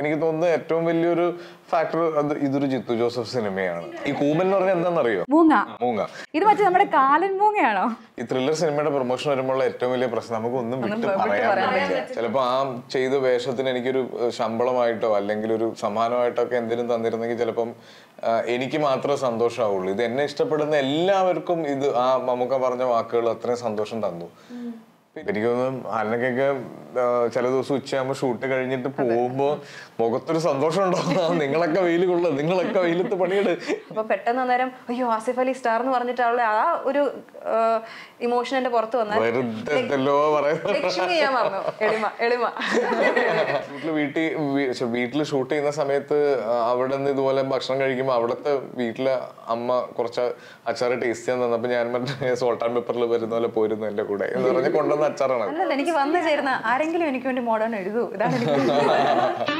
എനിക്ക് തോന്നുന്നു ഏറ്റവും വലിയൊരു ഫാക്ടർ അത് ഇതൊരു ജിത്തു ജോസഫ് സിനിമയാണ് ഈ കൂമൻ എന്ന് പറഞ്ഞാൽ എന്താണെന്നറിയോ മൂങ്ങ മൂങ്ങ ഇത് മറ്റേ നമ്മുടെ കാലൻ മൂങ്ങയാണോ ഈ ത്രില്ലർ സിനിമയുടെ പ്രൊമോഷൻ വരുമ്പോൾ ഏറ്റവും വലിയ പ്രശ്നം നമുക്ക് ഒന്നും വിട്ടു പറയാൻ പറ്റില്ല ചിലപ്പോ ആ ചെയ്ത വേഷത്തിന് എനിക്കൊരു ശമ്പളമായിട്ടോ അല്ലെങ്കിൽ ഒരു ഒക്കെ എന്തിനും തന്നിരുന്നെങ്കിൽ ചിലപ്പം എനിക്ക് മാത്രമേ സന്തോഷമാവുള്ളൂ ഇത് എന്നെ ഇഷ്ടപ്പെടുന്ന എല്ലാവർക്കും ഇത് ആ മമ്മൂക്ക പറഞ്ഞ വാക്കുകൾ അത്രയും സന്തോഷം തന്നു എനിക്ക് തോന്നുന്നു അനക്കൊക്കെ ചില ദിവസം ഉച്ചയാകുമ്പോൾ ഷൂട്ട് കഴിഞ്ഞിട്ട് പോകുമ്പോ മുഖത്തൊരു സന്തോഷം ഉണ്ടാവും നിങ്ങളൊക്കെ വെയിൽ കൊള്ളു നിങ്ങളൊക്കെ വെയിലത്ത് പണിയെടു അപ്പൊ പെട്ടെന്ന് അന്നേരം അയ്യോ ആസിഫ് അലി സ്റ്റാർ എന്ന് പറഞ്ഞിട്ടുള്ള ആ ഒരു ഇമോഷൻ എന്റെ പുറത്ത് വന്നാൽ ലക്ഷ്മി എളിമ എളിമ വീട്ടിൽ വീട്ടിൽ ഷൂട്ട് ചെയ്യുന്ന സമയത്ത് അവിടെ നിന്ന് ഇതുപോലെ ഭക്ഷണം കഴിക്കുമ്പോൾ അവിടുത്തെ വീട്ടിലെ അമ്മ കുറച്ച് അച്ചാറ് ടേസ്റ്റ് ചെയ്യാൻ തന്നപ്പോൾ ഞാൻ മറ്റേ സോൾട്ട് ആൻഡ് പെപ്പറിൽ വരുന്ന പോലെ പോയിരുന്നു എന്റെ കൂടെ എന്ന് പറഞ്ഞ് കൊണ്ടുവന്ന ഉള്ള അച്ചാറാണ് അല്ലല്ല എനിക്ക് വന്നു ചേരുന്ന ആരെങ്കിലും എനിക്ക് വേണ്ടി മോഡേൺ എഴുതൂ ഇതാണ്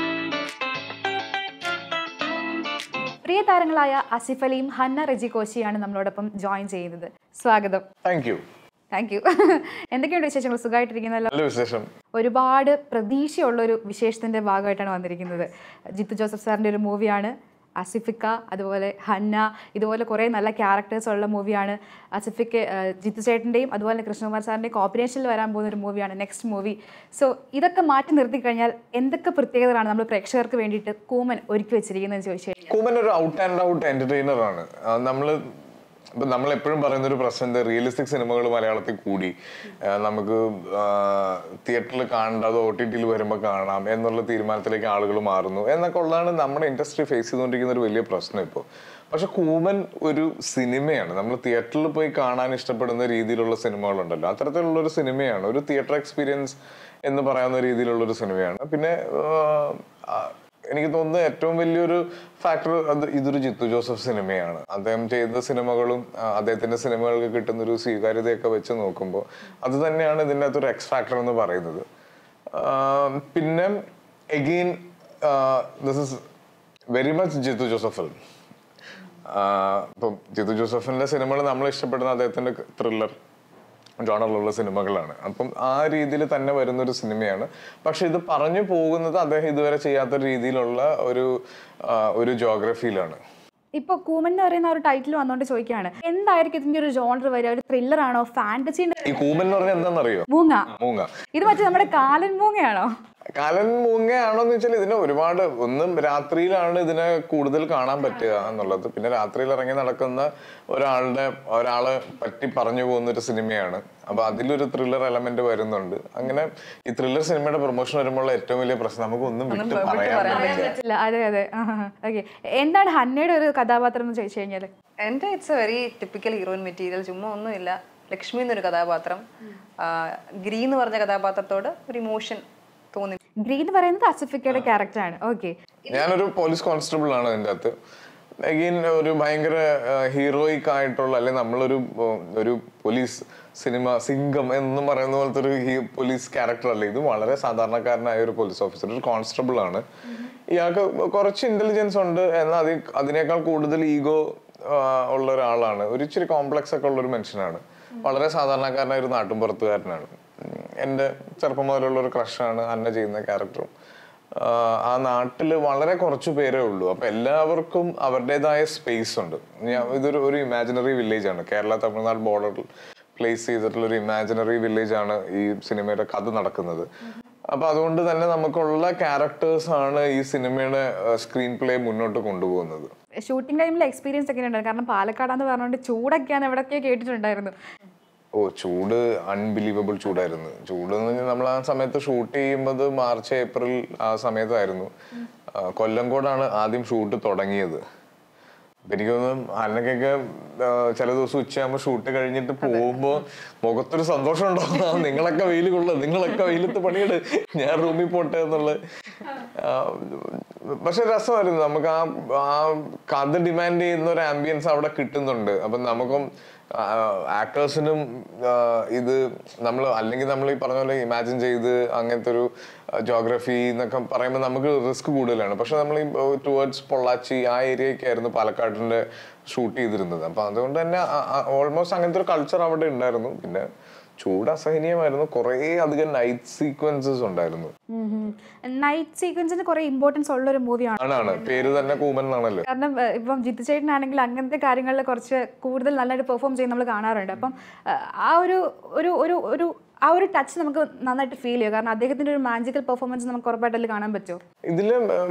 പ്രിയ താരങ്ങളായ അസിഫ് അലിയും ഹന്ന റജി കോശിയാണ് നമ്മളോടൊപ്പം ജോയിൻ ചെയ്യുന്നത് സ്വാഗതം താങ്ക് യു താങ്ക് യു എന്തൊക്കെയുണ്ട് വിശേഷങ്ങൾ സുഖമായിട്ടിരിക്കുന്നല്ലോ വിശേഷം ഒരുപാട് പ്രതീക്ഷയുള്ള ഒരു വിശേഷത്തിന്റെ ഭാഗമായിട്ടാണ് വന്നിരിക്കുന്നത് ജിത്തു ജോസഫ് സാറിന്റെ ഒരു മൂവിയാണ് അസിഫിക്ക അതുപോലെ ഹന്ന ഇതുപോലെ കുറേ നല്ല ക്യാരക്ടേഴ്സ് ഉള്ള മൂവിയാണ് അസിഫിക്ക് ജിത്തു ചേട്ടൻ്റെയും അതുപോലെ കൃഷ്ണകുമാർ സാറിൻ്റെയും കോമ്പിനേഷനിൽ വരാൻ പോകുന്ന ഒരു മൂവിയാണ് നെക്സ്റ്റ് മൂവി സോ ഇതൊക്കെ മാറ്റി നിർത്തി കഴിഞ്ഞാൽ എന്തൊക്കെ പ്രത്യേകതകളാണ് നമ്മൾ പ്രേക്ഷകർക്ക് വേണ്ടിയിട്ട് കൂമൻ ഒരുക്കി വെച്ചിരിക്കുന്നതെന്ന് ചോദിച്ചു കഴിഞ്ഞാൽ കൂമൻ ഒരു ഔട്ട് ആൻഡ് ഔട്ട് എൻ്റർടൈനറാണ് നമ്മൾ നമ്മൾ എപ്പോഴും പറയുന്ന ഒരു പ്രശ്നം റിയലിസ്റ്റിക് സിനിമകൾ മലയാളത്തിൽ കൂടി നമുക്ക് തിയേറ്ററിൽ കാണേണ്ട അത് ഒ ടി ടിയിൽ വരുമ്പോൾ കാണാം എന്നുള്ള തീരുമാനത്തിലേക്ക് ആളുകൾ മാറുന്നു എന്നൊക്കെ ഉള്ളതാണ് നമ്മുടെ ഇൻഡസ്ട്രി ഫേസ് ചെയ്തുകൊണ്ടിരിക്കുന്ന ഒരു വലിയ പ്രശ്നം ഇപ്പോൾ പക്ഷെ കൂമൻ ഒരു സിനിമയാണ് നമ്മൾ തിയേറ്ററിൽ പോയി കാണാൻ ഇഷ്ടപ്പെടുന്ന രീതിയിലുള്ള സിനിമകളുണ്ടല്ലോ അത്തരത്തിലുള്ള ഒരു സിനിമയാണ് ഒരു തിയേറ്റർ എക്സ്പീരിയൻസ് എന്ന് പറയുന്ന രീതിയിലുള്ള ഒരു സിനിമയാണ് പിന്നെ എനിക്ക് തോന്നുന്നത് ഏറ്റവും വലിയൊരു ഫാക്ടർ അത് ഇതൊരു ജിത്തു ജോസഫ് സിനിമയാണ് അദ്ദേഹം ചെയ്ത സിനിമകളും അദ്ദേഹത്തിന്റെ സിനിമകൾക്ക് കിട്ടുന്ന ഒരു സ്വീകാര്യതയൊക്കെ വെച്ച് നോക്കുമ്പോൾ അത് തന്നെയാണ് ഇതിൻ്റെ അകത്തൊരു എക്സ് ഫാക്ടർ എന്ന് പറയുന്നത് പിന്നെ again this is very much Jeethu Joseph film ഇപ്പം ജിത്തു ജോസഫിന്റെ സിനിമകൾ നമ്മൾ ഇഷ്ടപ്പെടുന്ന അദ്ദേഹത്തിന്റെ ത്രില്ലർ ജോണറിലുള്ള സിനിമകളാണ് അപ്പം ആ രീതിയിൽ തന്നെ വരുന്നൊരു സിനിമയാണ് പക്ഷെ ഇത് പറഞ്ഞു പോകുന്നത് അദ്ദേഹം ഇതുവരെ ചെയ്യാത്ത രീതിയിലുള്ള ഒരു ഒരു ജോഗ്രഫിയിലാണ് ഇപ്പൊ കൂമൻ എന്ന് പറയുന്ന ഒരു ടൈറ്റിൽ വന്നോണ്ട് ചോദിക്കാണ് എന്തായിരിക്കും ഇതിന്റെ ഒരു ജോണർ വരിക ഒരു ത്രില്ലർ ആണോ ഫാന്റസിന്റെ ഈ കൂമൻ എന്ന് പറഞ്ഞാൽ എന്താണെന്നറിയോ മൂങ്ങ മൂങ്ങ ഇത് മറ്റേ നമ്മുടെ കാലൻ മൂങ്ങയാണോ കാലൻ എന്ന് വെച്ചാൽ ഇതിനെ ഒരുപാട് ഒന്നും രാത്രിയിലാണ് ഇതിനെ കൂടുതൽ കാണാൻ പറ്റുക എന്നുള്ളത് പിന്നെ രാത്രിയിൽ ഇറങ്ങി നടക്കുന്ന ഒരാളുടെ ഒരാളെ പറ്റി പറഞ്ഞു പോകുന്ന ഒരു സിനിമയാണ് അപ്പൊ അതിലൊരു ത്രില്ലർ എലമെന്റ് വരുന്നുണ്ട് അങ്ങനെ ഈ ത്രില്ലർ സിനിമയുടെ പ്രൊമോഷൻ വരുമ്പോൾ ഏറ്റവും വലിയ പ്രശ്നം നമുക്ക് ഒന്നും വിട്ടു പറയാൻ അതെ അതെ എന്താണ് ഹന്നയുടെ ഒരു കഥാപാത്രം എന്ന് ചോദിച്ചു കഴിഞ്ഞാല് എന്റെ it's very typical heroine material ചുമ്മാ ഒന്നുമില്ല ലക്ഷ്മി എന്നൊരു കഥാപാത്രം ഗ്രീ എന്ന് പറഞ്ഞ കഥാപാത്രത്തോട് ഒരു ഇമോഷൻ തോന്നി ഗ്രീൻ പറയുന്നത് അസഫിക്കയുടെ ക്യാരക്ടറാണ് ഓക്കെ ഞാനൊരു പോലീസ് കോൺസ്റ്റബിൾ ആണ് അതിൻ്റെ അകത്ത് അഗെയിൻ ഒരു ഭയങ്കര ഹീറോയിക് ആയിട്ടുള്ള അല്ലെ നമ്മളൊരു ഒരു പോലീസ് സിനിമ സിംഗം എന്ന് പറയുന്ന പോലത്തെ ഒരു പോലീസ് ക്യാരക്ടർ അല്ല ഇത് വളരെ സാധാരണക്കാരനായ ഒരു പോലീസ് ഓഫീസർ ഒരു കോൺസ്റ്റബിൾ ആണ് ഇയാൾക്ക് കുറച്ച് ഇന്റലിജൻസ് ഉണ്ട് എന്നാൽ അതിനേക്കാൾ കൂടുതൽ ഈഗോ ഉള്ള ഒരാളാണ് ഒരു ഇച്ചിരി കോംപ്ലക്സ് ഒക്കെ ഉള്ള ഒരു മനുഷ്യനാണ് വളരെ സാധാരണക്കാരനായ ഒരു നാട്ടുമ്പുറത്തുകാരനാണ് എൻ്റെ ചെറുപ്പം മുതലുള്ള ഒരു ക്രഷാണ് അന്ന ചെയ്യുന്ന ക്യാരക്ടറും ആ നാട്ടിൽ വളരെ കുറച്ചു പേരേ ഉള്ളൂ അപ്പം എല്ലാവർക്കും അവരുടേതായ സ്പേസ് ഉണ്ട് ഞാൻ ഇതൊരു ഒരു ഇമാജിനറി വില്ലേജ് ആണ് കേരള തമിഴ്നാട് ബോർഡറിൽ പ്ലേസ് ചെയ്തിട്ടുള്ള ഒരു ഇമാജിനറി വില്ലേജ് ആണ് ഈ സിനിമയുടെ കഥ നടക്കുന്നത് അപ്പൊ അതുകൊണ്ട് തന്നെ നമുക്കുള്ള ക്യാരക്ടേഴ്സ് ആണ് ഈ സിനിമയുടെ സ്ക്രീൻ പ്ലേ മുന്നോട്ട് കൊണ്ടുപോകുന്നത് ഷൂട്ടിംഗ് ടൈമിലെ എക്സ്പീരിയൻസ് ഒക്കെ കാരണം പാലക്കാടാന്ന് പറഞ്ഞുകൊണ്ട് ചൂടൊക്കെയാണ് എവിടെയൊക്കെ കേട്ടിട്ടുണ്ടായിരുന്നു ഓ ചൂട് അൺബിലീവബിൾ ചൂടായിരുന്നു ചൂട് എന്ന് പറഞ്ഞാൽ നമ്മൾ ആ സമയത്ത് ഷൂട്ട് ചെയ്യുമ്പോൾ മാർച്ച് ഏപ്രിൽ ആ സമയത്തായിരുന്നു കൊല്ലംകോടാണ് ആദ്യം ഷൂട്ട് തുടങ്ങിയത് എനിക്ക് തോന്നുന്നു അന്നൊക്കെ ചില ദിവസം ഉച്ചയാകുമ്പോൾ ഷൂട്ട് കഴിഞ്ഞിട്ട് പോകുമ്പോൾ മുഖത്തൊരു സന്തോഷം ഉണ്ടാവും നിങ്ങളൊക്കെ വെയിൽ കൊള്ളു നിങ്ങളൊക്കെ വെയിലത്ത് പണിയെടു ഞാൻ റൂമിൽ പോട്ടെ എന്നുള്ളത് പക്ഷെ രസമായിരുന്നു നമുക്ക് ആ ആ കഥ ഡിമാൻഡ് ചെയ്യുന്ന ഒരു ആംബിയൻസ് അവിടെ കിട്ടുന്നുണ്ട് അപ്പം നമുക്കും ആക്ടേഴ്സിനും ഇത് നമ്മൾ അല്ലെങ്കിൽ നമ്മൾ ഈ പറഞ്ഞ പോലെ ഇമാജിൻ ചെയ്ത് അങ്ങനത്തെ ഒരു ജോഗ്രഫി എന്നൊക്കെ പറയുമ്പോൾ നമുക്ക് റിസ്ക് കൂടുതലാണ് പക്ഷെ നമ്മൾ ഈ ടുവേർഡ്സ് പൊള്ളാച്ചി ആ ഏരിയയ്ക്കായിരുന്നു പാലക്കാടിൻ്റെ ഷൂട്ട് ചെയ്തിരുന്നത് അപ്പം അതുകൊണ്ട് തന്നെ ഓൾമോസ്റ്റ് അങ്ങനത്തെ ഒരു കൾച്ചർ അവിടെ ഉണ്ടായിരുന്നു പിന്നെ ചൂട് അസഹനീയമായിരുന്നു കുറേ അധികം നൈറ്റ് സീക്വൻസസ് ഉണ്ടായിരുന്നു നൈറ്റ് സീക്വൻസിന് കുറെ ഇമ്പോർട്ടൻസ് ഉള്ള ഒരു മൂവിയാണ് ആണ് പേര് തന്നെ കൂമൻ എന്നാണല്ലോ കാരണം ഇപ്പം ജിത്തു ചേട്ടനാണെങ്കിൽ അങ്ങനത്തെ കാര്യങ്ങളിൽ കുറച്ച് കൂടുതൽ നല്ലൊരു പെർഫോം ചെയ്യുന്ന നമ്മൾ കാണാറുണ്ട് അപ്പം ആ ഒരു ഒരു ഒരു ഒരു ആ ഒരു ടച്ച് നമുക്ക് നന്നായിട്ട് ഫീൽ ചെയ്യുക കാരണം അദ്ദേഹത്തിന്റെ ഒരു മാജിക്കൽ പെർഫോമൻസ് നമുക്ക് ഉറപ്പായിട്ട് കാണാൻ പറ്റുമോ ഇതിൽ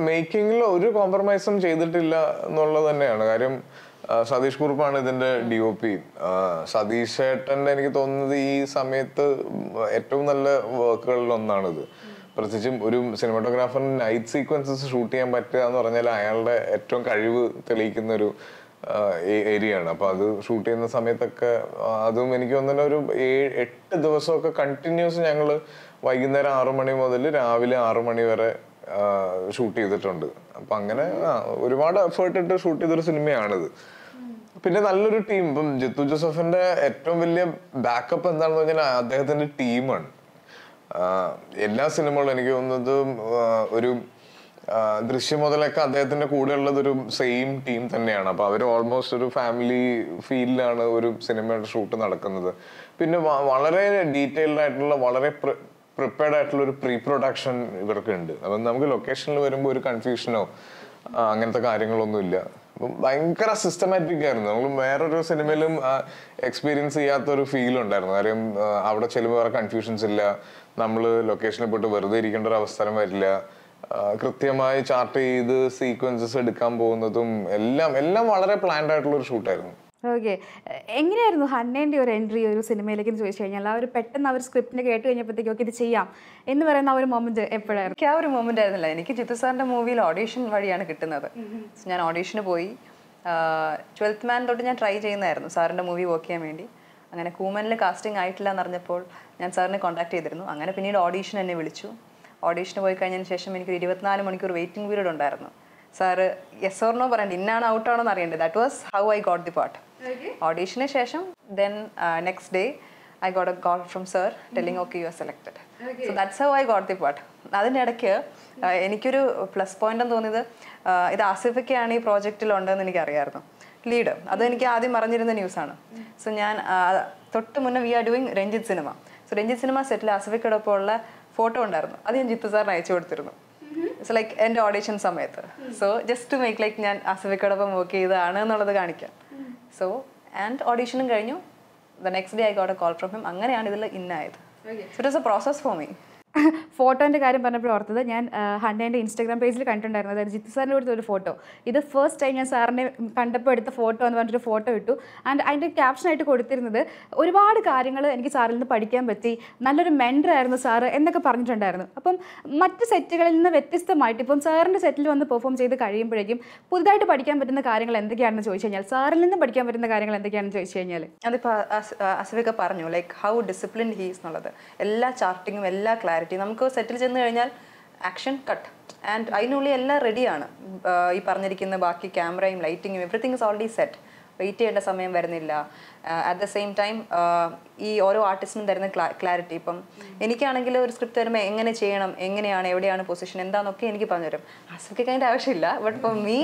മേക്കിംഗിൽ ഒരു കോംപ്രമൈസും ചെയ്തിട്ടില്ല എന്നുള്ളത് തന്നെയാണ് കാര്യം സതീഷ് കുറുപ്പാണ് ഇതിന്റെ ഡി ഒ പി സതീഷ് ഏട്ടന്റെ എനിക്ക് തോന്നുന്നത് ഈ സമയത്ത് ഏറ്റവും നല്ല വർക്കുകളിൽ ഒന്നാണിത് പ്രത്യേകിച്ചും ഒരു സിനിമാറ്റോഗ്രാഫറിന് നൈറ്റ് സീക്വൻസസ് ഷൂട്ട് ചെയ്യാൻ പറ്റുക എന്ന് പറഞ്ഞാൽ അയാളുടെ ഏറ്റവും കഴിവ് തെളിയിക്കുന്ന ഒരു ഏരിയ ആണ് അപ്പൊ അത് ഷൂട്ട് ചെയ്യുന്ന സമയത്തൊക്കെ അതും എനിക്ക് തോന്നുന്ന ഒരു ഏഴ് എട്ട് ദിവസമൊക്കെ കണ്ടിന്യൂസ് ഞങ്ങൾ വൈകുന്നേരം ആറു മണി മുതൽ രാവിലെ ആറു മണി വരെ ഷൂട്ട് ചെയ്തിട്ടുണ്ട് അപ്പൊ അങ്ങനെ ഒരുപാട് എഫേർട്ട് ഇട്ട് ഷൂട്ട് ചെയ്തൊരു സിനിമയാണിത് പിന്നെ നല്ലൊരു ടീം ഇപ്പം ജിത്തു ജോസഫിന്റെ ഏറ്റവും വലിയ ബാക്കപ്പ് എന്താണെന്ന് പറഞ്ഞാൽ അദ്ദേഹത്തിന്റെ ടീമാണ് എല്ലാ സിനിമകളും എനിക്ക് തോന്നുന്നത് ഒരു ദൃശ്യം മുതലൊക്കെ അദ്ദേഹത്തിന്റെ കൂടെ ഉള്ളത് ഒരു സെയിം ടീം തന്നെയാണ് അപ്പൊ അവർ ഓൾമോസ്റ്റ് ഒരു ഫാമിലി ഫീലിലാണ് ഒരു സിനിമയുടെ ഷൂട്ട് നടക്കുന്നത് പിന്നെ വളരെ ഡീറ്റെയിൽഡ് ആയിട്ടുള്ള വളരെ പ്രിപ്പയർഡ് ആയിട്ടുള്ള ഒരു പ്രീ പ്രൊഡക്ഷൻ ഇവർക്കുണ്ട് അപ്പം നമുക്ക് ലൊക്കേഷനിൽ വരുമ്പോൾ ഒരു കൺഫ്യൂഷനോ അങ്ങനത്തെ കാര്യങ്ങളൊന്നുമില്ല ഭയങ്കര സിസ്റ്റമാറ്റിക് ആയിരുന്നു നമ്മൾ വേറൊരു സിനിമയിലും എക്സ്പീരിയൻസ് ചെയ്യാത്ത ഒരു ഫീൽ ഉണ്ടായിരുന്നു കാര്യം അവിടെ ചെല്ലുമ്പോൾ വേറെ കൺഫ്യൂഷൻസ് ഇല്ല നമ്മൾ ലൊക്കേഷനിൽ പോയിട്ട് വെറുതെ ഇരിക്കേണ്ട ഒരു അവസരം വരില്ല കൃത്യമായി ചാർട്ട് ചെയ്ത് സീക്വൻസസ് എടുക്കാൻ പോകുന്നതും എല്ലാം എല്ലാം വളരെ പ്ലാൻഡ് ആയിട്ടുള്ള ഒരു ഷൂട്ടായിരുന്നു ഓക്കെ എങ്ങനെയായിരുന്നു ഹന്നേൻ്റെ ഒരു എൻട്രി ഒരു സിനിമയിലേക്ക് ചോദിച്ചു കഴിഞ്ഞാൽ ആ ഒരു പെട്ടെന്ന് അവർ സ്ക്രിപ്റ്റിന് കേട്ട് കഴിഞ്ഞപ്പോഴത്തേക്കും ഓക്കെ ഇത് ചെയ്യാം എന്ന് പറയുന്ന ആ ഒരു മൊമെന്റ് എപ്പോഴായിരുന്നു എനിക്ക് ആ ഒരു മൊമെന്റ് ആയിരുന്നില്ല എനിക്ക് ജിത്തു സാറിൻ്റെ മൂവിയിൽ ഓഡീഷൻ വഴിയാണ് കിട്ടുന്നത് ഞാൻ ഓഡീഷന് പോയി ട്വൽത്ത് മാൻ തൊട്ട് ഞാൻ ട്രൈ ചെയ്യുന്നതായിരുന്നു സാറിൻ്റെ മൂവി വർക്ക് ചെയ്യാൻ വേണ്ടി അങ്ങനെ കൂമനിൽ കാസ്റ്റിംഗ് ആയിട്ടില്ല എന്നറിഞ്ഞപ്പോൾ ഞാൻ സാറിനെ കോൺടാക്ട് ചെയ്തിരുന്നു അങ്ങനെ പിന്നീട് ഓഡീഷൻ എന്നെ വിളിച്ചു ഓഡീഷന് പോയി കഴിഞ്ഞതിന് ശേഷം എനിക്കൊരു ഇരുപത്തിനാല് മണിക്കൂർ വെയിറ്റിംഗ് പീരീഡ് ഉണ്ടായിരുന്നു സാറ് യെസ് ഓർണോ പറയണ്ട ഇന്നാണ് ഔട്ടാണോ എന്ന് അറിയേണ്ടത് that was how I got the part ഓഡീഷന് ശേഷം then next day I got a call from sir telling okay you are selected so that's how I got the part അതിൻ്റെ ഇടയ്ക്ക് uh, എനിക്കൊരു പ്ലസ് പോയിന്റ് എന്ന് തോന്നിയത് uh, ഇത് ആസിഫയ്ക്കാണ് ഈ പ്രോജക്റ്റിലുണ്ടെന്ന് എനിക്കറിയായിരുന്നു ലീഡ് അത് എനിക്ക് mm-hmm. ആദ്യം അറിഞ്ഞിരുന്ന ന്യൂസാണ് സോ mm-hmm. ഞാൻ uh, തൊട്ട് മുന്നേ we are doing Ranjith cinema so Ranjith cinema സെറ്റിൽ ആസിഫയ്ക്കോടൊപ്പം ഉള്ള ഫോട്ടോ ഉണ്ടായിരുന്നു അത് ഞാൻ ജിത്തു സാറിന് അയച്ചു കൊടുത്തിരുന്നു സോ ലൈക്ക് എൻ്റെ ഓഡിഷൻ സമയത്ത് so just to make like ഞാൻ അസഫിക്കോടൊപ്പം വർക്ക് ചെയ്തതാണ് എന്നുള്ളത് കാണിക്കാം സോ ആൻഡ് ഓഡീഷനും കഴിഞ്ഞു the next day I got a call from him അങ്ങനെയാണ് ഇതിൽ ഇന്നായത് so it is a process for me ഫോട്ടോൻ്റെ കാര്യം പറഞ്ഞപ്പോൾ ഓർത്തത് ഞാൻ ഹണ്ടേൻ്റെ ഇൻസ്റ്റാഗ്രാം പേജിൽ കണ്ടിട്ടുണ്ടായിരുന്നു അതായത് ജിത്തു സാറിൻ്റെ കൊടുത്ത ഒരു ഫോട്ടോ ഇത് ഫസ്റ്റ് ടൈം ഞാൻ സാറിനെ കണ്ടപ്പോൾ എടുത്ത ഫോട്ടോ എന്ന് പറഞ്ഞിട്ടൊരു ഫോട്ടോ ഇട്ടു ആൻഡ് അതിൻ്റെ ക്യാപ്ഷനായിട്ട് കൊടുത്തിരുന്നത് ഒരുപാട് കാര്യങ്ങൾ എനിക്ക് സാറിൽ നിന്ന് പഠിക്കാൻ പറ്റി നല്ലൊരു മെൻഡറായിരുന്നു സാറ് എന്നൊക്കെ പറഞ്ഞിട്ടുണ്ടായിരുന്നു അപ്പം മറ്റ് സെറ്റുകളിൽ നിന്ന് വ്യത്യസ്തമായിട്ട് ഇപ്പം സാറിൻ്റെ സെറ്റിൽ വന്ന് പെർഫോം ചെയ്ത് കഴിയുമ്പോഴേക്കും പുതുതായിട്ട് പഠിക്കാൻ പറ്റുന്ന കാര്യങ്ങൾ എന്തൊക്കെയാണെന്ന് ചോദിച്ചു കഴിഞ്ഞാൽ സാറിൽ നിന്ന് പഠിക്കാൻ പറ്റുന്ന കാര്യങ്ങൾ എന്തൊക്കെയാണെന്ന് ചോദിച്ചു കഴിഞ്ഞാൽ അതിപ്പോൾ അസ്വിക പറഞ്ഞു ലൈക്ക് ഹൗ ഡിസിപ്ലിൻ ഹീസ് എന്നുള്ളത് എല്ലാ ചാർട്ടിങ്ങും എല്ലാ ക്ലാസ് ക്ലാരിറ്റി നമുക്ക് സെറ്റിൽ ചെന്ന് കഴിഞ്ഞാൽ ആക്ഷൻ കട്ട് ആൻഡ് അതിനുള്ളിൽ എല്ലാം റെഡിയാണ് ഈ പറഞ്ഞിരിക്കുന്ന ബാക്കി ക്യാമറയും ലൈറ്റിങ്ങും everything is already set wait ചെയ്യേണ്ട സമയം വരുന്നില്ല അറ്റ് ദ സെയിം ടൈം ഈ ഓരോ ആർട്ടിസ്റ്റിനും തരുന്ന ക്ലാരിറ്റി ഇപ്പം എനിക്കാണെങ്കിൽ ഒരു സ്ക്രിപ്റ്റ് തരുമ്പോൾ എങ്ങനെ ചെയ്യണം എങ്ങനെയാണ് എവിടെയാണ് പൊസിഷൻ എന്താണെന്നൊക്കെ എനിക്ക് പറഞ്ഞുതരും അസുഖിക്ക് അതിൻ്റെ ആവശ്യമില്ല ബട്ട് ഫോർ മീ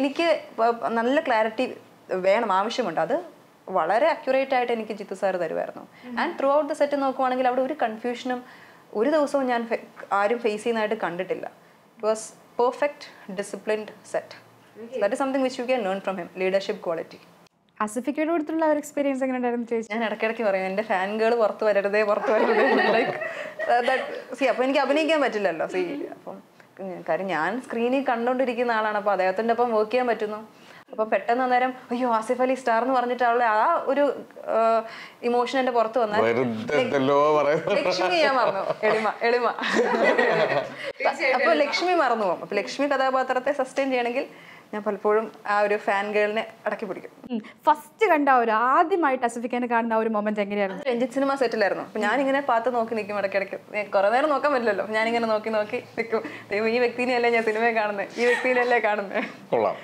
എനിക്ക് നല്ല ക്ലാരിറ്റി വേണം ആവശ്യമുണ്ട് അത് വളരെ അക്യുറേറ്റ് ആയിട്ട് എനിക്ക് ജിത്തു സാർ തരുമായിരുന്നു and throughout the set നോക്കുവാണെങ്കിൽ അവിടെ ഒരു കൺഫ്യൂഷനും ഒരു ദിവസവും ഞാൻ ആരും ഫേസ് ചെയ്യുന്നതായിട്ട് കണ്ടിട്ടില്ല it was perfect disciplined set that is something which you can learn from him leadership quality അസഫിക്കയുടെ അടുത്തുള്ള ഒരു എക്സ്പീരിയൻസ് എങ്ങനെ ഉണ്ടായിരുന്നു ചേച്ചി ഞാൻ ഇടയ്ക്കിടയ്ക്ക് പറയും എൻ്റെ ഫാൻ ഗേൾ പുറത്ത് വരരുതേ പുറത്ത് വരരുതേ ലൈക്ക് സി അപ്പോൾ എനിക്ക് അഭിനയിക്കാൻ പറ്റില്ലല്ലോ സി അപ്പം കാര്യം ഞാൻ സ്ക്രീനിൽ കണ്ടുകൊണ്ടിരിക്കുന്ന ആളാണ് അപ്പോൾ അദ്ദേഹത്തിൻ്റെ ഒപ്പം വർക്ക് ചെയ്യാൻ പറ്റുന്നു അപ്പോൾ പെട്ടെന്ന് അന്നേരം അയ്യോ ആസിഫ് അലി സ്റ്റാർ എന്ന് പറഞ്ഞിട്ടുള്ള ആ ഒരു ഇമോഷൻ എന്റെ പുറത്ത് വന്നാൽ ലക്ഷ്മി ഞാൻ മറന്നു എളിമ എളിമ അപ്പോൾ ലക്ഷ്മി മറന്നു പോകും അപ്പോൾ ലക്ഷ്മി കഥാപാത്രത്തെ സസ്റ്റെയിൻ ചെയ്യണമെങ്കിൽ ഞാൻ പലപ്പോഴും ആ ഒരു ഫാൻ ഗേളിനെ അടക്കി പിടിക്കും ഫസ്റ്റ് കണ്ട ഒരു ആദ്യമായിട്ട് അസഫിക്കാനെ കാണുന്ന ഒരു മൊമെന്റ് എങ്ങനെയായിരുന്നു രഞ്ജിത് സിനിമ സെറ്റിലായിരുന്നു അപ്പൊ ഞാനിങ്ങനെ പാത്ത് നോക്കി നിൽക്കും ഇടയ്ക്കിടയ്ക്ക് കുറെ നേരം നോക്കാൻ പറ്റില്ലല്ലോ ഞാനിങ്ങനെ നോക്കി നോക്കി നിൽക്കും ഈ വ്യക്തിനെയല്ലേ ഞാൻ സിനിമയെ കാണുന്നത് ഈ വ്യക്തിയിലല്ലേ കാണുന്നത് കൊള്ളാം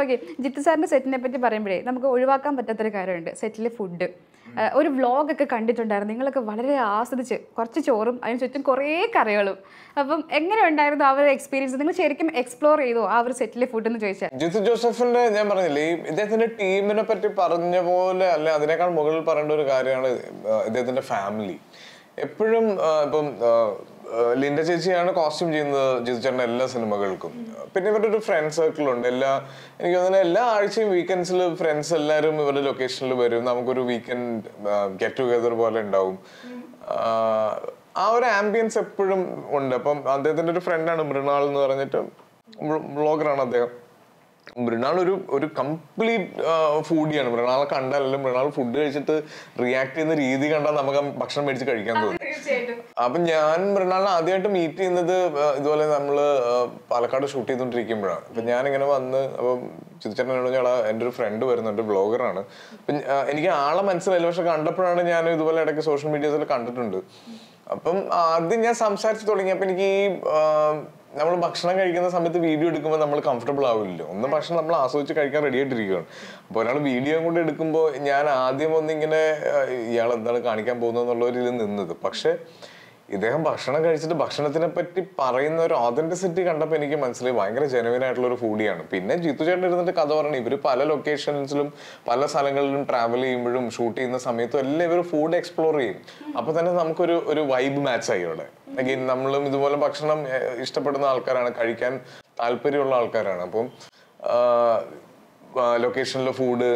ഓക്കെ ജിത്തു സാറിന്റെ സെറ്റിനെ പറ്റി പറയുമ്പോഴേ നമുക്ക് ഒഴിവാക്കാൻ പറ്റാത്തൊരു കാര്യമുണ്ട് സെറ്റിലെ ഫുഡ് ഒരു വ്ളോഗൊക്കെ കണ്ടിട്ടുണ്ടായിരുന്നു നിങ്ങളൊക്കെ വളരെ ആസ്വദിച്ച് കുറച്ച് ചോറും അതിന് ചുറ്റും കുറേ കറികളും അപ്പം എങ്ങനെ ഉണ്ടായിരുന്നു ആ ഒരു എക്സ്പീരിയൻസ് നിങ്ങൾ ശരിക്കും എക്സ്പ്ലോർ ചെയ്തു ആ ഒരു സെറ്റിലെ ഫുഡ് എന്ന് ചോദിച്ചാൽ ജിത്തു ജോസഫിന്റെ ഞാൻ പറഞ്ഞില്ലേ ഇദ്ദേഹത്തിന്റെ ടീമിനെ പറ്റി പറഞ്ഞ പോലെ അല്ലെ അതിനേക്കാൾ മുകളിൽ പറയേണ്ട ഒരു കാര്യമാണ് ഇദ്ദേഹത്തിന്റെ ഫാമിലി എപ്പോഴും ഇപ്പം ലിൻഡ ചേച്ചിയാണ് കോസ്റ്റ്യൂം ചെയ്യുന്നത് ജിതുചേട്ടൻ്റെ എല്ലാ സിനിമകൾക്കും പിന്നെ ഇവരുടെ ഒരു ഫ്രണ്ട് സർക്കിൾ ഉണ്ട് എല്ലാ എനിക്ക് തോന്നുന്നത് എല്ലാ ആഴ്ചയും വീക്കെൻഡ്സിൽ ഫ്രണ്ട്സ് എല്ലാവരും ഇവരുടെ ലൊക്കേഷനിൽ വരും നമുക്കൊരു വീക്കെൻഡ് ഗെറ്റ് ടുഗെദർ പോലെ ഉണ്ടാവും ആ ഒരു ആംബിയൻസ് എപ്പോഴും ഉണ്ട് അപ്പം അദ്ദേഹത്തിൻ്റെ ഒരു ഫ്രണ്ടാണ് മൃണാൾ എന്ന് പറഞ്ഞിട്ട് ബ്ലോഗറാണ് അദ്ദേഹം മൃണാൾ ഒരു ഒരു കംപ്ലീറ്റ് ഫുഡിയാണ് മൃണാളെ കണ്ടാലും മൃണാൾ ഫുഡ് കഴിച്ചിട്ട് റിയാക്ട് ചെയ്യുന്ന രീതി കണ്ടാൽ നമുക്ക് ഭക്ഷണം മേടിച്ച് കഴിക്കാൻ തോന്നും അപ്പൊ ഞാൻ മൃണാളിനെ ആദ്യമായിട്ട് മീറ്റ് ചെയ്യുന്നത് ഇതുപോലെ നമ്മള് പാലക്കാട് ഷൂട്ട് ചെയ്തുകൊണ്ടിരിക്കുമ്പോഴാണ് അപ്പൊ ഞാൻ ഇങ്ങനെ വന്ന് അപ്പൊ ചുതിച്ചേട്ടനോട് ഞാൻ എൻ്റെ ഒരു ഫ്രണ്ട് വരുന്നുണ്ട് ബ്ലോഗറാണ് എനിക്ക് ആളെ മനസ്സിലായില്ല പക്ഷെ കണ്ടപ്പോഴാണ് ഞാൻ ഇതുപോലെ ഇടയ്ക്ക് സോഷ്യൽ മീഡിയസിൽ കണ്ടിട്ടുണ്ട് അപ്പം ആദ്യം ഞാൻ സംസാരിച്ചു തുടങ്ങിയപ്പോൾ എനിക്ക് ഈ നമ്മൾ ഭക്ഷണം കഴിക്കുന്ന സമയത്ത് വീഡിയോ എടുക്കുമ്പോൾ നമ്മൾ കംഫർട്ടബിൾ ആവില്ലല്ലോ ഒന്ന് ഭക്ഷണം നമ്മൾ ആസ്വദിച്ച് കഴിക്കാൻ റെഡി ആയിട്ടിരിക്കുകയാണ് അപ്പോൾ ഒരാൾ വീഡിയോ കൊണ്ട് എടുക്കുമ്പോൾ ഞാൻ ആദ്യം ഒന്നിങ്ങനെ ഇയാൾ എന്താണ് കാണിക്കാൻ പോകുന്നത് എന്നുള്ള ഒരു നിന്നത് പക്ഷേ ഇദ്ദേഹം ഭക്ഷണം കഴിച്ചിട്ട് ഭക്ഷണത്തിനെ പറ്റി പറയുന്ന ഒരു ഓതന്റിസിറ്റി കണ്ടപ്പോൾ എനിക്ക് മനസ്സിലായി ഭയങ്കര ജെനുവിൻ ആയിട്ടുള്ള ഒരു ഫുഡിയാണ് പിന്നെ ജീത്തു ചേട്ടൻ ഇരുന്നിട്ട് കഥ പറഞ്ഞു ഇവർ പല ലൊക്കേഷൻസിലും പല സ്ഥലങ്ങളിലും ട്രാവൽ ചെയ്യുമ്പോഴും ഷൂട്ട് ചെയ്യുന്ന സമയത്തും എല്ലാം ഇവർ ഫുഡ് എക്സ്പ്ലോർ ചെയ്യും അപ്പൊ തന്നെ നമുക്കൊരു ഒരു വൈബ് മാച്ച് ആയി അവിടെ നമ്മളും ഇതുപോലെ ഭക്ഷണം ഇഷ്ടപ്പെടുന്ന ആൾക്കാരാണ് കഴിക്കാൻ താല്പര്യമുള്ള ആൾക്കാരാണ് അപ്പം ലൊക്കേഷനിലെ ഫുഡ്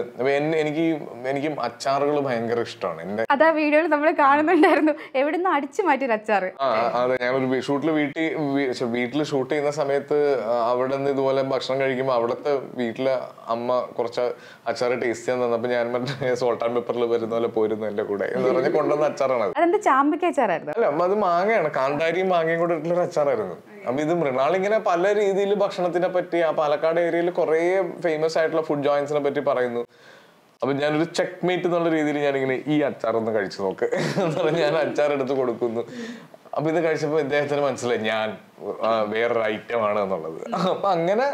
എനിക്ക് എനിക്ക് അച്ചാറുകൾ ഭയങ്കര ഇഷ്ടമാണ് എന്റെ അതാ വീഡിയോയിൽ നമ്മൾ കാണുന്നുണ്ടായിരുന്നു എവിടുന്ന് അടിച്ചു മാറ്റി അച്ചാർ അതെ ഞാനൊരു ഷൂട്ടിൽ വീട്ടിൽ വീട്ടിൽ ഷൂട്ട് ചെയ്യുന്ന സമയത്ത് അവിടെ നിന്ന് ഇതുപോലെ ഭക്ഷണം കഴിക്കുമ്പോൾ അവിടുത്തെ വീട്ടിലെ അമ്മ കുറച്ച് അച്ചാർ ടേസ്റ്റ് ചെയ്യാൻ തന്നപ്പോൾ ഞാൻ മറ്റേ സോൾട്ട് ആൻഡ് പേപ്പറിൽ വരുന്ന പോലെ പോയിരുന്നു എന്റെ കൂടെ എന്ന് പറഞ്ഞ് കൊണ്ടുവന്ന അച്ചാറാണ് അതെന്താ അച്ചാറായിരുന്നു അല്ല അത് മാങ്ങയാണ് കാന്താരിയും മാങ്ങയും കൂടെ ഇട്ടുള്ള അച്ചാറായിരുന്നു അപ്പൊ ഇത് മൃണാളിങ്ങനെ പല രീതിയിൽ ഭക്ഷണത്തിനെ പറ്റി ആ പാലക്കാട് ഏരിയയിൽ കുറെ ഫേമസ് ആയിട്ടുള്ള ഫുഡ് ജോയിൻസിനെ പറ്റി പറയുന്നു അപ്പൊ ഞാനൊരു ചെക്ക് മേറ്റ് എന്നുള്ള രീതിയിൽ ഞാനിങ്ങനെ ഈ അച്ചാർ ഒന്ന് കഴിച്ചു നോക്ക് ഞാൻ അച്ചാർ എടുത്ത് കൊടുക്കുന്നു അപ്പൊ ഇത് കഴിച്ചപ്പോൾ ഇദ്ദേഹത്തിന് മനസ്സിലായി ഞാൻ വേറൊരു ഐറ്റമാണ് എന്നുള്ളത് അപ്പൊ അങ്ങനെ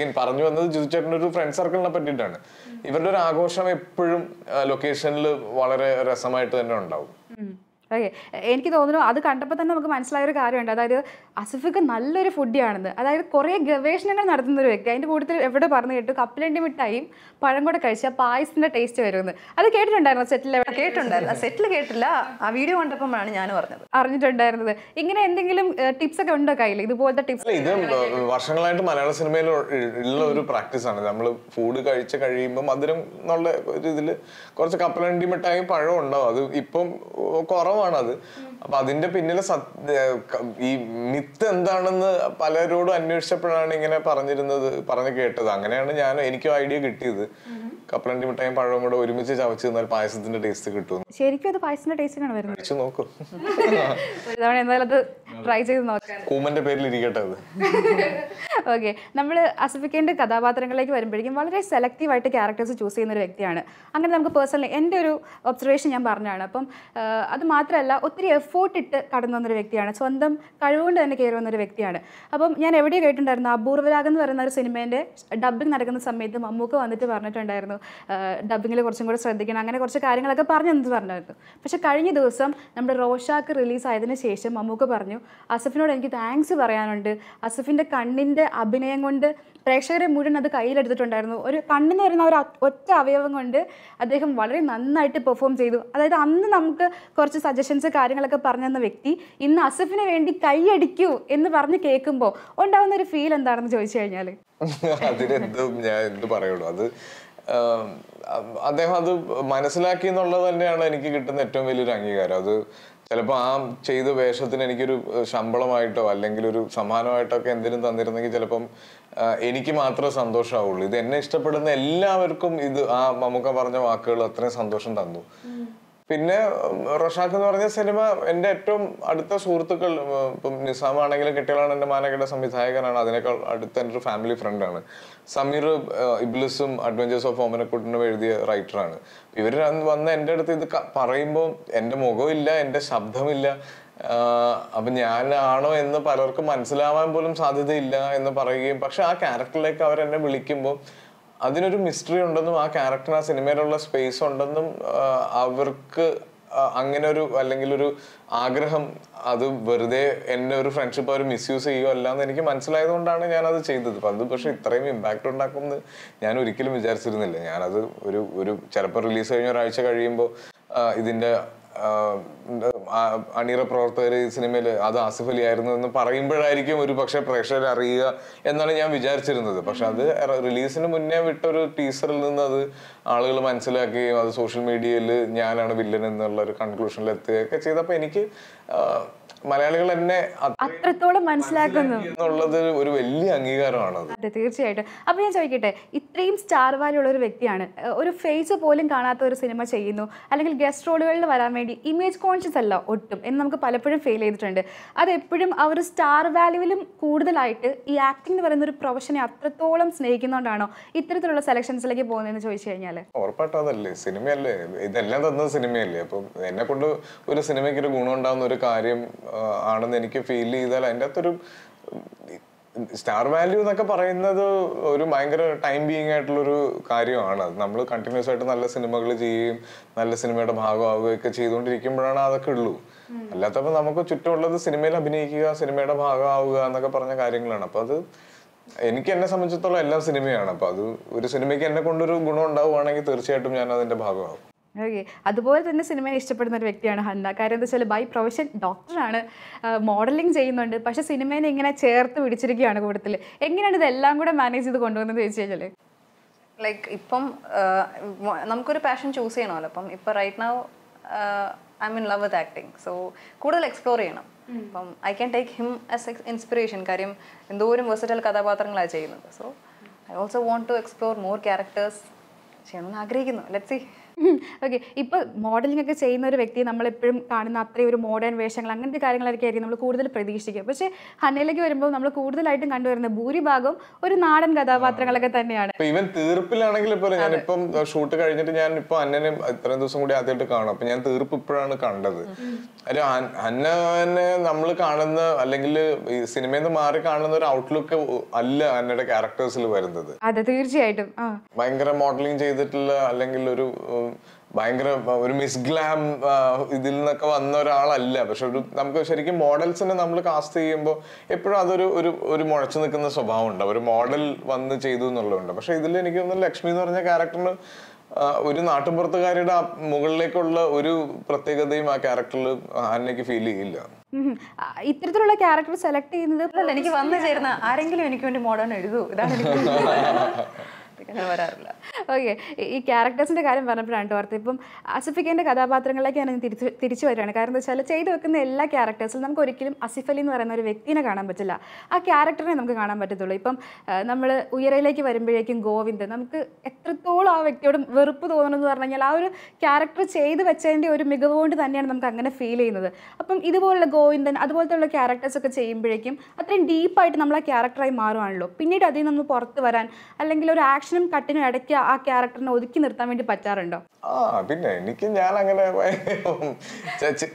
ഞാൻ പറഞ്ഞു വന്നത് ജുതിച്ചേട്ടൻ്റെ ഒരു ഫ്രണ്ട് സർക്കിളിനെ പറ്റിയിട്ടാണ് ഇവരുടെ ഒരു ആഘോഷം എപ്പോഴും ലൊക്കേഷനിൽ വളരെ രസമായിട്ട് തന്നെ ഉണ്ടാവും ഓക്കെ എനിക്ക് തോന്നുന്നു അത് കണ്ടപ്പോൾ തന്നെ നമുക്ക് മനസ്സിലായ ഒരു കാര്യമുണ്ട് അതായത് അസഫിക്ക് നല്ലൊരു ഫുഡിയാണെന്ന് അതായത് കുറേ ഗവേഷണങ്ങൾ നടത്തുന്ന ഒരു വ്യക്തി അതിൻ്റെ കൂട്ടത്തിൽ എവിടെ പറഞ്ഞു കേട്ടു കപ്പലണ്ടി മിഠായും പഴം കൂടെ കഴിച്ചാൽ പായസത്തിൻ്റെ ടേസ്റ്റ് വരുമെന്ന് അത് കേട്ടിട്ടുണ്ടായിരുന്നു സെറ്റിൽ എവിടെ കേട്ടിട്ടുണ്ടായിരുന്നു സെറ്റിൽ കേട്ടില്ല ആ വീഡിയോ കണ്ടപ്പോഴാണ് ഞാൻ പറഞ്ഞത് അറിഞ്ഞിട്ടുണ്ടായിരുന്നത് ഇങ്ങനെ എന്തെങ്കിലും ടിപ്സ് ഒക്കെ ഉണ്ടോ കയ്യിൽ ഇതുപോലത്തെ ടിപ്സ് ഇത് വർഷങ്ങളായിട്ട് മലയാള സിനിമയിൽ ഉള്ള ഒരു പ്രാക്ടീസാണ് നമ്മൾ ഫുഡ് കഴിച്ച് കഴിയുമ്പോൾ മധുരം എന്നുള്ള ഒരു ഇതിൽ കുറച്ച് കപ്പലണ്ടി മിഠായും പഴവും ഉണ്ടാവും അത് ഇപ്പം കുറവ് സംഭവമാണത് അപ്പൊ അതിന്റെ പിന്നിലെ ഈ മിത്ത് എന്താണെന്ന് പലരോടും അന്വേഷിച്ചപ്പോഴാണ് ഇങ്ങനെ പറഞ്ഞിരുന്നത് പറഞ്ഞു കേട്ടത് അങ്ങനെയാണ് ഞാൻ എനിക്കും ഐഡിയ കിട്ടിയത് കപ്പലണ്ടി മുട്ടയും പഴവും കൂടെ ഒരുമിച്ച് ചവച്ച് തന്നാൽ പായസത്തിന്റെ ടേസ്റ്റ് കിട്ടും ശരിക്കും അത് പായസത്തിന്റെ ടേസ്റ്റിനാണ് വരുന്നത് കഴിച്ചു ട്രൈ ചെയ്ത് നോക്കാം കൂമന്റെ പേരിൽ ഇരിക്കട്ടെ അത് ഓക്കെ നമ്മൾ അസഫിക്കേന്റെ കഥാപാത്രങ്ങളിലേക്ക് വരുമ്പോഴേക്കും വളരെ സെലക്റ്റീവ് ആയിട്ട് ക്യാരക്ടേഴ്സ് ചൂസ് ചെയ്യുന്ന ഒരു വ്യക്തിയാണ് അങ്ങനെ നമുക്ക് പേഴ്സണലി എൻ്റെ ഒരു ഒബ്സർവേഷൻ ഞാൻ പറഞ്ഞാണ് അപ്പം അത് മാത്രമല്ല ഒത്തിരി എഫ് എഫേർട്ട് ഇട്ട് കടന്നു വന്നൊരു വ്യക്തിയാണ് സ്വന്തം കഴിവുകൊണ്ട് തന്നെ കയറി വന്നൊരു വ്യക്തിയാണ് അപ്പം ഞാൻ എവിടെ കേട്ടിട്ടുണ്ടായിരുന്നു അപൂർവരാഗം എന്ന് പറയുന്ന ഒരു സിനിമേൻ്റെ ഡബ്ബിംഗ് നടക്കുന്ന സമയത്ത് മമ്മൂക്ക വന്നിട്ട് പറഞ്ഞിട്ടുണ്ടായിരുന്നു ഡബ്ബിങ്ങിൽ കുറച്ചും കൂടെ ശ്രദ്ധിക്കണം അങ്ങനെ കുറച്ച് കാര്യങ്ങളൊക്കെ പറഞ്ഞു എന്ന് പറഞ്ഞായിരുന്നു പക്ഷേ കഴിഞ്ഞ ദിവസം നമ്മുടെ റോഷാക്ക് റിലീസായതിന് ശേഷം മമ്മൂക്ക പറഞ്ഞു അസഫിനോട് എനിക്ക് താങ്ക്സ് പറയാനുണ്ട് അസഫിൻ്റെ കണ്ണിൻ്റെ അഭിനയം കൊണ്ട് പ്രേക്ഷകരെ മുഴുവൻ അത് കയ്യിലെടുത്തിട്ടുണ്ടായിരുന്നു ഒരു കണ്ണെന്ന് പറയുന്ന ഒരു ഒറ്റ അവയവം കൊണ്ട് അദ്ദേഹം വളരെ നന്നായിട്ട് പെർഫോം ചെയ്തു അതായത് അന്ന് നമുക്ക് കുറച്ച് സജഷൻസ് കാര്യങ്ങളൊക്കെ പറഞ്ഞു തന്ന വ്യക്തി ഇന്ന് അസഫിന് വേണ്ടി കൈയടിക്കൂ എന്ന് പറഞ്ഞ് കേൾക്കുമ്പോൾ ഉണ്ടാകുന്ന ഒരു ഫീൽ എന്താണെന്ന് ചോദിച്ചു കഴിഞ്ഞാൽ അതിനെന്തും ഞാൻ എന്ത് പറയുള്ളൂ അത് അദ്ദേഹം അത് മനസ്സിലാക്കി എന്നുള്ളത് തന്നെയാണ് എനിക്ക് കിട്ടുന്ന ഏറ്റവും വലിയൊരു അംഗീകാരം അത് ചിലപ്പോൾ ആ ചെയ്ത വേഷത്തിന് എനിക്കൊരു ശമ്പളമായിട്ടോ അല്ലെങ്കിൽ ഒരു സമ്മാനമായിട്ടോ ഒക്കെ എന്തിനും തന്നിരുന്നെങ്കിൽ ചിലപ്പം എനിക്ക് മാത്രമേ സന്തോഷമാവുള്ളൂ ഇത് എന്നെ ഇഷ്ടപ്പെടുന്ന എല്ലാവർക്കും ഇത് ആ മമ്മൂക്ക പറഞ്ഞ വാക്കുകൾ അത്രയും സന്തോഷം തന്നു പിന്നെ റഷാഖ് എന്ന് പറഞ്ഞ സിനിമ എൻ്റെ ഏറ്റവും അടുത്ത സുഹൃത്തുക്കൾ ഇപ്പം നിസാമാണെങ്കിലും കെട്ടികളാണ് എൻ്റെ മാനകയുടെ സംവിധായകനാണ് അതിനേക്കാൾ അടുത്ത എൻ്റെ ഒരു ഫാമിലി ഫ്രണ്ടാണ് സമീർ ഇബ്ലിസും അഡ്വഞ്ചേഴ്സ് ഓഫ് ഓമനക്കുട്ടിനും എഴുതിയ റൈറ്ററാണ് ഇവർ വന്ന് എൻ്റെ അടുത്ത് ഇത് പറയുമ്പോൾ എൻ്റെ മുഖമില്ല എൻ്റെ ശബ്ദമില്ല അപ്പൊ ഞാനാണോ എന്ന് പലർക്കും മനസ്സിലാവാൻ പോലും സാധ്യതയില്ല എന്ന് പറയുകയും പക്ഷെ ആ ക്യാരക്ടറിലേക്ക് എന്നെ വിളിക്കുമ്പോൾ അതിനൊരു മിസ്റ്ററി ഉണ്ടെന്നും ആ ക്യാരക്ടർ ആ സിനിമയിലുള്ള സ്പേസ് ഉണ്ടെന്നും അവർക്ക് അങ്ങനെ ഒരു അല്ലെങ്കിൽ ഒരു ആഗ്രഹം അത് വെറുതെ എന്നെ ഒരു ഫ്രണ്ട്ഷിപ്പ് അവർ മിസ്യൂസ് ചെയ്യുമോ അല്ല എന്ന് എനിക്ക് മനസ്സിലായത് കൊണ്ടാണ് അത് ചെയ്തത് അത് പക്ഷെ ഇത്രയും ഇമ്പാക്ട് ഉണ്ടാക്കുമെന്ന് ഞാൻ ഒരിക്കലും വിചാരിച്ചിരുന്നില്ല ഞാനത് ഒരു ഒരു ചിലപ്പോൾ റിലീസ് കഴിഞ്ഞ ഒരാഴ്ച കഴിയുമ്പോൾ ഇതിന്റെ അണിയറ പ്രവർത്തകർ സിനിമയിൽ അത് ആസിഫ് അലി ആയിരുന്നു എന്ന് പറയുമ്പോഴായിരിക്കും ഒരു പക്ഷേ പ്രേക്ഷകർ അറിയുക എന്നാണ് ഞാൻ വിചാരിച്ചിരുന്നത് പക്ഷെ അത് റിലീസിന് മുന്നേ വിട്ട ഒരു ടീസറിൽ നിന്ന് അത് ആളുകൾ മനസ്സിലാക്കുകയും അത് സോഷ്യൽ മീഡിയയിൽ ഞാനാണ് വില്ലൻ എന്നുള്ള ഒരു കൺക്ലൂഷനിൽ എത്തുകയൊക്കെ ചെയ്തപ്പോൾ എനിക്ക് മലയാളികൾ എന്നെ അത്രത്തോളം മനസ്സിലാക്കുന്നു എന്നുള്ളത് ഒരു വലിയ അംഗീകാരമാണ് അതെ തീർച്ചയായിട്ടും അപ്പൊ ഞാൻ ചോദിക്കട്ടെ ഇത്രയും സ്റ്റാർ വാല്യൂ ഉള്ള ഒരു വ്യക്തിയാണ് ഒരു ഫേസ് പോലും കാണാത്ത ഒരു സിനിമ ചെയ്യുന്നു അല്ലെങ്കിൽ ഗസ്റ്റ് റോളുകളിൽ വരാൻ വേണ്ടി ഇമേജ് കോൺഷ്യസ് അല്ല കിട്ടില്ല ഒട്ടും എന്ന് നമുക്ക് പലപ്പോഴും ഫെയിൽ ചെയ്തിട്ടുണ്ട് അതെപ്പോഴും ആ ഒരു സ്റ്റാർ വാല്യൂവിലും കൂടുതലായിട്ട് ഈ ആക്ടിംഗ് എന്ന് പറയുന്ന ഒരു പ്രൊഫഷനെ അത്രത്തോളം സ്നേഹിക്കുന്നതുകൊണ്ടാണോ ഇത്തരത്തിലുള്ള സെലക്ഷൻസിലേക്ക് പോകുന്നതെന്ന് ചോദിച്ചു കഴിഞ്ഞാൽ ഉറപ്പായിട്ടതല്ലേ സിനിമയല്ലേ ഇതെല്ലാം തന്നത് സിനിമയല്ലേ അപ്പം എന്നെ കൊണ്ട് ഒരു സിനിമയ്ക്ക് ഒരു ഗുണം ഉണ്ടാകുന്ന ഒരു കാര്യം ആണെന്ന് എനിക്ക് ഫീൽ ചെയ്താൽ അതിൻ്റെ അകത്തൊരു സ്റ്റാർ വാല്യൂ എന്നൊക്കെ പറയുന്നത് ഒരു ഭയങ്കര ടൈം ബീങ് ആയിട്ടുള്ളൊരു കാര്യമാണ് അത് നമ്മൾ കണ്ടിന്യൂസ് ആയിട്ട് നല്ല സിനിമകൾ ചെയ്യുകയും നല്ല സിനിമയുടെ ഭാഗമാവുകയൊക്കെ ചെയ്തുകൊണ്ടിരിക്കുമ്പോഴാണ് അതൊക്കെ ഉള്ളൂ അല്ലാത്തപ്പോൾ നമുക്ക് ചുറ്റുമുള്ളത് സിനിമയിൽ അഭിനയിക്കുക സിനിമയുടെ ഭാഗമാവുക എന്നൊക്കെ പറഞ്ഞ കാര്യങ്ങളാണ് അപ്പോൾ അത് എനിക്ക് എന്നെ സംബന്ധിച്ചിടത്തോളം എല്ലാം സിനിമയാണ് അപ്പോൾ അത് ഒരു സിനിമയ്ക്ക് എന്നെ കൊണ്ടൊരു ഗുണം ഉണ്ടാവുകയാണെങ്കിൽ തീർച്ചയായിട്ടും ഞാൻ അതിൻ്റെ ഭാഗമാകും ഓക്കെ അതുപോലെ തന്നെ സിനിമയെ ഇഷ്ടപ്പെടുന്ന ഒരു വ്യക്തിയാണ് ഹന്ന കാര്യം എന്താ വെച്ചാൽ ബൈ പ്രൊഫഷൻ ഡോക്ടറാണ് മോഡലിംഗ് ചെയ്യുന്നുണ്ട് പക്ഷെ സിനിമേനെ ഇങ്ങനെ ചേർത്ത് പിടിച്ചിരിക്കുകയാണ് കൂടുതൽ എങ്ങനെയാണ് ഇതെല്ലാം കൂടെ മാനേജ് ചെയ്ത് കൊണ്ടുപോകുന്നത് ചോദിച്ചു കഴിഞ്ഞാൽ ലൈക്ക് ഇപ്പം നമുക്കൊരു പാഷൻ ചൂസ് ചെയ്യണമല്ലോ അപ്പം ഇപ്പം right now I mean in love with acting so കൂടുതൽ എക്സ്പ്ലോർ ചെയ്യണം അപ്പം I can take him as inspiration കാര്യം എന്തോരം വെർസറ്റൽ കഥാപാത്രങ്ങളാണ് ചെയ്യുന്നത് so I also want to explore more characters ചെയ്യണമെന്ന് ആഗ്രഹിക്കുന്നു ലെറ്റ് സി ഓക്കെ ഇപ്പൊ മോഡലിംഗ് ഒക്കെ ചെയ്യുന്ന ഒരു വ്യക്തി നമ്മളെപ്പോഴും കാണുന്ന അത്രയും ഒരു മോഡേൺ വേഷങ്ങൾ അങ്ങനത്തെ കാര്യങ്ങളൊക്കെ ആയിരിക്കും നമ്മൾ കൂടുതൽ പ്രതീക്ഷിക്കുക പക്ഷേ ഹനയിലേക്ക് വരുമ്പോൾ നമ്മൾ കൂടുതലായിട്ടും കണ്ടുവരുന്ന ഭൂരിഭാഗം ഒരു നാടൻ കഥാപാത്രങ്ങളൊക്കെ തന്നെയാണ് ഇവൻ തീർപ്പിലാണെങ്കിൽ പോലും ഞാനിപ്പം ഷൂട്ട് കഴിഞ്ഞിട്ട് ഞാൻ ഇപ്പൊ അന്നനെ ഇത്രയും ദിവസം കൂടി ആദ്യമായിട്ട് കാണും അപ്പൊ ഞാൻ തീർപ്പ് ഇപ്പോഴാണ് കണ്ടത് ഒരു അന്നനെ നമ്മൾ കാണുന്ന അല്ലെങ്കിൽ സിനിമയിൽ നിന്ന് മാറി കാണുന്ന ഒരു ഔട്ട്ലുക്ക് അല്ല അന്നയുടെ ക്യാരക്ടേഴ്സിൽ വരുന്നത് അതെ തീർച്ചയായിട്ടും ഭയങ്കര മോഡലിംഗ് ചെയ്തിട്ടുള്ള അല്ലെങ്കിൽ ഒരു ഭയങ്കര ഒരു മിസ്ഗ്ലാം ഇതിൽ നിന്നൊക്കെ വന്ന ഒരാളല്ല പക്ഷെ ഒരു നമുക്ക് ശരിക്കും മോഡൽസിനെ നമ്മൾ കാസ്റ്റ് ചെയ്യുമ്പോൾ എപ്പോഴും അതൊരു ഒരു ഒരു മുഴച്ചു നിൽക്കുന്ന സ്വഭാവമുണ്ട് ഒരു മോഡൽ വന്ന് ചെയ്തു എന്നുള്ളതുണ്ട് പക്ഷെ ഇതിൽ എനിക്ക് തോന്നുന്നു ലക്ഷ്മി എന്ന് പറഞ്ഞ ക്യാരക്ടറിന് ഒരു നാട്ടുപുറത്തുകാരുടെ മുകളിലേക്കുള്ള ഒരു പ്രത്യേകതയും ആ ക്യാരക്ടറിൽ ആനയ്ക്ക് ഫീൽ ചെയ്യില്ല ഇത്തരത്തിലുള്ള ക്യാരക്ടർ സെലക്ട് ചെയ്യുന്നത് എനിക്ക് വന്നു ചേർന്ന ആരെങ്കിലും എനിക്ക് വേണ്ടി മോഡേൺ എഴുതൂ ഇതാണ് അങ്ങനെ വരാറില്ല ഓക്കെ ഈ ക്യാരക്ടേഴ്സിൻ്റെ കാര്യം പറഞ്ഞപ്പോഴാണ് ഓർത്ത് ഇപ്പം അസിഫിക്കേന്റെ കഥാപാത്രങ്ങളിലേക്ക് ഞാൻ തിരിച്ച് തിരിച്ചു വരികയാണ് കാരണം എന്താ വെച്ചാൽ ചെയ്തു വെക്കുന്ന എല്ലാ ക്യാരക്ടേഴ്സിലും നമുക്ക് ഒരിക്കലും അസിഫ് അലി എന്ന് പറയുന്ന ഒരു വ്യക്തിനെ കാണാൻ പറ്റില്ല ആ ക്യാരക്ടറിനെ നമുക്ക് കാണാൻ പറ്റത്തുള്ളൂ ഇപ്പം നമ്മൾ ഉയരയിലേക്ക് വരുമ്പോഴേക്കും ഗോവിന്ദ് നമുക്ക് എത്രത്തോളം ആ വ്യക്തിയോട് വെറുപ്പ് തോന്നണമെന്ന് പറഞ്ഞു ആ ഒരു ക്യാരക്ടർ ചെയ്തു വെച്ചതിൻ്റെ ഒരു മികവ് കൊണ്ട് തന്നെയാണ് നമുക്ക് അങ്ങനെ ഫീൽ ചെയ്യുന്നത് അപ്പം ഇതുപോലുള്ള ഗോവിന്ദൻ അതുപോലത്തെ ഉള്ള ക്യാരക്ടേഴ്സൊക്കെ ചെയ്യുമ്പോഴേക്കും അത്രയും ഡീപ്പായിട്ട് നമ്മൾ ആ ക്യാരക്ടറായി മാറുവാണല്ലോ പിന്നീട് അതിൽ നിന്ന് പുറത്ത് വരാൻ അല്ലെങ്കിൽ ഒരു ആക്ഷൻ ആക്ഷനും കട്ടിനും ഇടയ്ക്ക് ആ ക്യാരക്ടറിനെ ഒതുക്കി നിർത്താൻ വേണ്ടി പറ്റാറുണ്ടോ ആ പിന്നെ എനിക്ക് ഞാൻ അങ്ങനെ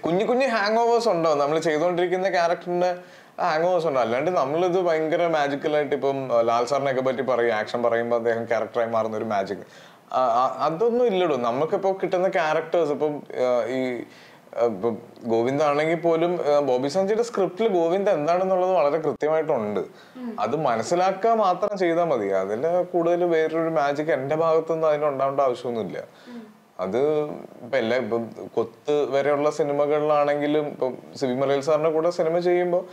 കുഞ്ഞു കുഞ്ഞു ഹാങ് ഓവേഴ്സ് ഉണ്ടോ നമ്മൾ ചെയ്തുകൊണ്ടിരിക്കുന്ന ക്യാരക്ടറിന് ഹാങ് ഓവേഴ്സ് ഉണ്ടോ അല്ലാണ്ട് നമ്മളിത് ഭയങ്കര മാജിക്കലായിട്ട് ഇപ്പം ലാൽ ഒക്കെ പറ്റി പറയും ആക്ഷൻ പറയുമ്പോൾ അദ്ദേഹം ക്യാരക്ടറായി മാറുന്ന ഒരു മാജിക് അതൊന്നും ഇല്ലടോ നമുക്കിപ്പോൾ കിട്ടുന്ന ക്യാരക്ടേഴ്സ് ഇപ്പം ഈ ഗോവിന്ദ ആണെങ്കിൽ പോലും ബോബി സഞ്ജയുടെ സ്ക്രിപ്റ്റിൽ ഗോവിന്ദ് എന്താണെന്നുള്ളത് വളരെ കൃത്യമായിട്ടുണ്ട് അത് മനസ്സിലാക്കുക മാത്രം ചെയ്താൽ മതി അതിൽ കൂടുതൽ വേറൊരു മാജിക് എന്റെ ഭാഗത്തുനിന്ന് അതിന് ഉണ്ടാവേണ്ട ആവശ്യമൊന്നുമില്ല അത് ഇപ്പൊ എല്ലാ ഇപ്പം കൊത്ത് വരെയുള്ള സിനിമകളിലാണെങ്കിലും ഇപ്പൊ സിബി മലയിൽ സാറിന്റെ കൂടെ സിനിമ ചെയ്യുമ്പോൾ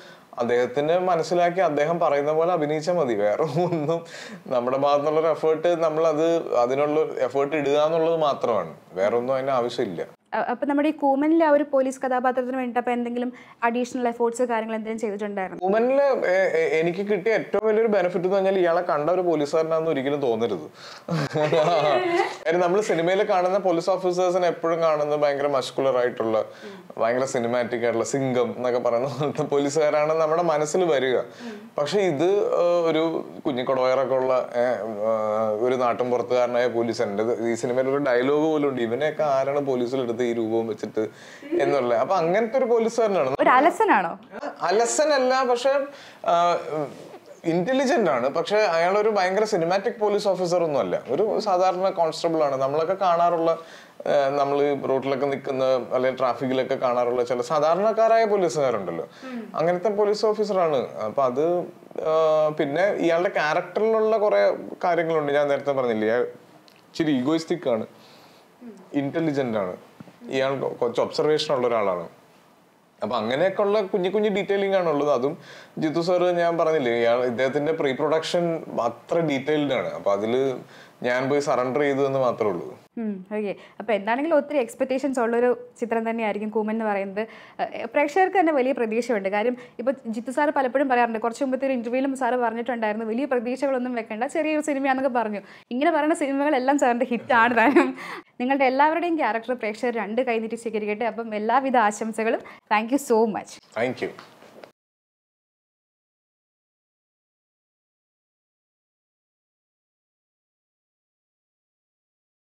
അദ്ദേഹത്തിന് മനസ്സിലാക്കി അദ്ദേഹം പറയുന്ന പോലെ അഭിനയിച്ചാൽ മതി വേറെ ഒന്നും നമ്മുടെ ഭാഗത്തുനിന്നുള്ള ഒരു എഫേർട്ട് നമ്മൾ അത് അതിനുള്ള എഫേർട്ട് ഇടുക എന്നുള്ളത് മാത്രമാണ് വേറെ ഒന്നും അതിന് ആവശ്യമില്ല അപ്പോൾ നമ്മുടെ ഈ കൂമനിലെ ആ ഒരു പോലീസ് കഥാപാത്രത്തിന് വേണ്ടി അപ്പോൾ എന്തെങ്കിലും അഡീഷണൽ എഫേർട്സ് കാര്യങ്ങൾ എന്തെങ്കിലും ചെയ്തിട്ടുണ്ടായിരുന്നു കൂമനിൽ എനിക്ക് കിട്ടിയ ഏറ്റവും വലിയൊരു ബെനിഫിറ്റ് എന്ന് പറഞ്ഞാൽ ഇയാളെ കണ്ട ഒരു പോലീസുകാരനാണെന്ന് ഒരിക്കലും തോന്നരുത് കാര്യം നമ്മൾ സിനിമയിൽ കാണുന്ന പോലീസ് ഓഫീസേഴ്സിനെ എപ്പോഴും കാണുന്നത് ഭയങ്കര മസ്കുലർ ആയിട്ടുള്ള ഭയങ്കര സിനിമാറ്റിക് ആയിട്ടുള്ള സിംഗം എന്നൊക്കെ പറയുന്ന പോലത്തെ പോലീസുകാരാണ് നമ്മുടെ മനസ്സിൽ വരിക പക്ഷെ ഇത് ഒരു കുഞ്ഞിക്കൊടവയറൊക്കെ ഉള്ള ഒരു നാട്ടിൻ പുറത്തുകാരനായ പോലീസ് ഉണ്ട് ഈ സിനിമയിൽ ഒരു ഡയലോഗ് പോലും ഉണ്ട് ഇവനെയൊക്കെ ആരാണ് പോലീസിൽ എടുത്ത് കാണുന്നത് ഈ രൂപവും വെച്ചിട്ട് എന്നുള്ള അപ്പൊ അങ്ങനത്തെ ഒരു പോലീസുകാരനാണ് അലസനാണോ അലസനല്ല പക്ഷെ ഇന്റലിജന്റ് ആണ് പക്ഷെ അയാൾ ഒരു ഭയങ്കര സിനിമാറ്റിക് പോലീസ് ഓഫീസർ ഒന്നും അല്ല ഒരു സാധാരണ കോൺസ്റ്റബിൾ ആണ് നമ്മളൊക്കെ കാണാറുള്ള നമ്മൾ റോഡിലൊക്കെ നിൽക്കുന്ന അല്ലെങ്കിൽ ട്രാഫിക്കിലൊക്കെ കാണാറുള്ള ചില സാധാരണക്കാരായ പോലീസുകാരുണ്ടല്ലോ അങ്ങനത്തെ പോലീസ് ഓഫീസറാണ് അപ്പൊ അത് പിന്നെ ഇയാളുടെ ക്യാരക്ടറിലുള്ള കുറെ കാര്യങ്ങളുണ്ട് ഞാൻ നേരത്തെ പറഞ്ഞില്ലേ ഇച്ചിരി ഈഗോയിസ്റ്റിക് ആണ് ഇന്റലിജന്റ് ആണ് ഇയാൾ കുറച്ച് ഒബ്സർവേഷൻ ഉള്ള ഒരാളാണ് അങ്ങനെയൊക്കെ ഉള്ള കുഞ്ഞു കുഞ്ഞു ഡീറ്റെയിലിംഗ് ആണുള്ളത് അതും ജിത്തു സാറ് ഞാൻ പറഞ്ഞില്ലേ ഇയാൾ ഇദ്ദേഹത്തിന്റെ പ്രീ പ്രൊഡക്ഷൻ അത്ര ഡീറ്റെയിൽഡ് ആണ് അപ്പൊ അതില് ഞാൻ പോയി സറണ്ടർ ചെയ്തു എന്ന് മാത്രമേ ഉള്ളൂ ഓക്കെ അപ്പോൾ എന്താണെങ്കിലും ഒത്തിരി എക്സ്പെക്റ്റേഷൻസ് ഉള്ളൊരു ചിത്രം തന്നെയായിരിക്കും കൂമൻ എന്ന് പറയുന്നത് പ്രേക്ഷകർക്ക് തന്നെ വലിയ പ്രതീക്ഷയുണ്ട് കാര്യം ഇപ്പോൾ ജിത്തു സാർ പലപ്പോഴും പറയാറുണ്ട് കുറച്ച് മുമ്പത്തെ ഒരു ഇൻ്റർവ്യൂവിലും സാർ പറഞ്ഞിട്ടുണ്ടായിരുന്നു വലിയ പ്രതീക്ഷകളൊന്നും വെക്കേണ്ട ചെറിയൊരു സിനിമയാണെന്നൊക്കെ പറഞ്ഞു ഇങ്ങനെ പറയുന്ന സിനിമകളെല്ലാം സാറിൻ്റെ ഹിറ്റാണ് താനും നിങ്ങളുടെ എല്ലാവരുടെയും ക്യാരക്ടർ പ്രേക്ഷകർ രണ്ട് നീട്ടി സ്വീകരിക്കട്ടെ അപ്പം എല്ലാവിധ ആശംസകളും താങ്ക് സോ മച്ച് താങ്ക്